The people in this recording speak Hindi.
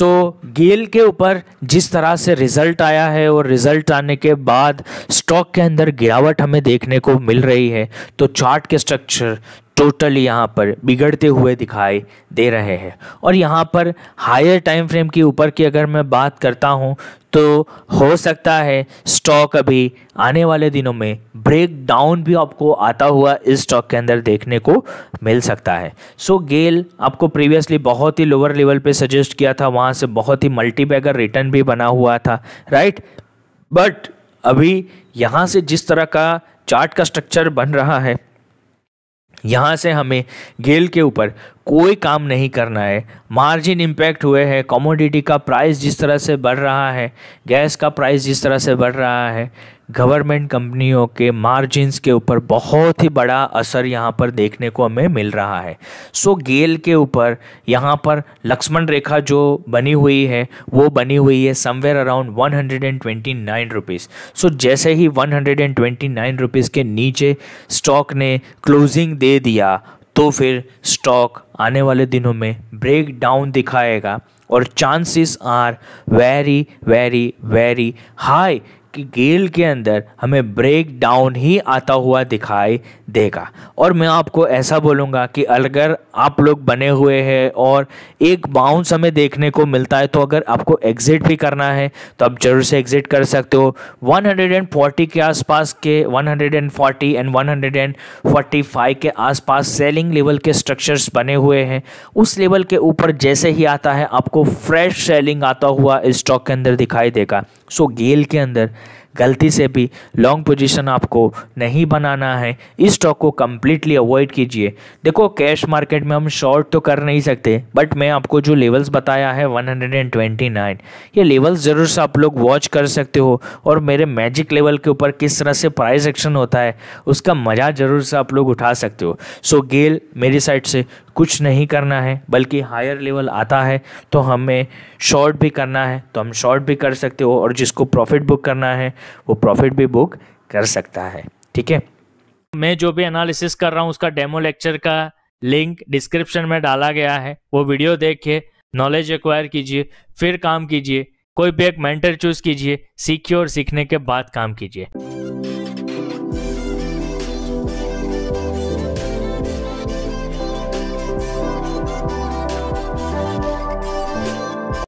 सो गेल के ऊपर जिस तरह से रिजल्ट आया है और रिजल्ट आने के बाद स्टॉक के अंदर गिरावट हमें देखने को मिल रही है तो चार्ट के स्ट्रक्चर टोटली यहाँ पर बिगड़ते हुए दिखाई दे रहे हैं और यहाँ पर हायर टाइम फ्रेम के ऊपर की अगर मैं बात करता हूँ तो हो सकता है स्टॉक अभी आने वाले दिनों में ब्रेक डाउन भी आपको आता हुआ इस स्टॉक के अंदर देखने को मिल सकता है सो so, गेल आपको प्रीवियसली बहुत ही लोअर लेवल पे सजेस्ट किया था वहाँ से बहुत ही मल्टीबैगर रिटर्न भी बना हुआ था राइट बट अभी यहाँ से जिस तरह का चार्ट का स्ट्रक्चर बन रहा है यहाँ से हमें गेल के ऊपर कोई काम नहीं करना है मार्जिन इम्पैक्ट हुए हैं कॉमोडिटी का प्राइस जिस तरह से बढ़ रहा है गैस का प्राइस जिस तरह से बढ़ रहा है गवर्नमेंट कंपनियों के मार्जिन्स के ऊपर बहुत ही बड़ा असर यहाँ पर देखने को हमें मिल रहा है सो गेल के ऊपर यहाँ पर लक्ष्मण रेखा जो बनी हुई है वो बनी हुई है समवेयर अराउंड 129 रुपीज़ सो जैसे ही 129 रुपीज़ के नीचे स्टॉक ने क्लोजिंग दे दिया तो फिर स्टॉक आने वाले दिनों में ब्रेक डाउन दिखाएगा और chances are very very very high GAIL के अंदर हमें ब्रेक डाउन ही आता हुआ दिखाई देगा और मैं आपको ऐसा बोलूँगा कि अगर आप लोग बने हुए हैं और एक बाउंस हमें देखने को मिलता है तो अगर आपको एग्ज़िट भी करना है तो आप ज़रूर से एग्ज़िट कर सकते हो 140 के आसपास के 140 एंड 145 के आसपास सेलिंग लेवल के स्ट्रक्चर्स बने हुए हैं उस लेवल के ऊपर जैसे ही आता है आपको फ्रेश सेलिंग आता हुआ स्टॉक के अंदर दिखाई देगा सो गेल के अंदर गलती से भी लॉन्ग पोजीशन आपको नहीं बनाना है इस स्टॉक को कम्प्लीटली अवॉइड कीजिए देखो कैश मार्केट में हम शॉर्ट तो कर नहीं सकते बट मैं आपको जो लेवल्स बताया है 129 ये लेवल्स ज़रूर से आप लोग वॉच कर सकते हो और मेरे मैजिक लेवल के ऊपर किस तरह से प्राइस एक्शन होता है उसका मज़ा ज़रूर से आप लोग उठा सकते हो सो गेल मेरी साइड से कुछ नहीं करना है बल्कि हायर लेवल आता है तो हमें शॉर्ट भी करना है तो हम शॉर्ट भी कर सकते हो और जिसको प्रॉफिट बुक करना है वो प्रॉफिट भी बुक कर सकता है ठीक है मैं जो भी एनालिसिस कर रहा हूँ उसका डेमो लेक्चर का लिंक डिस्क्रिप्शन में डाला गया है वो वीडियो देखिए नॉलेज एक्वायर कीजिए फिर काम कीजिए कोई भी एक मेंटर चूज कीजिए सीखिए और सीखने के बाद काम कीजिए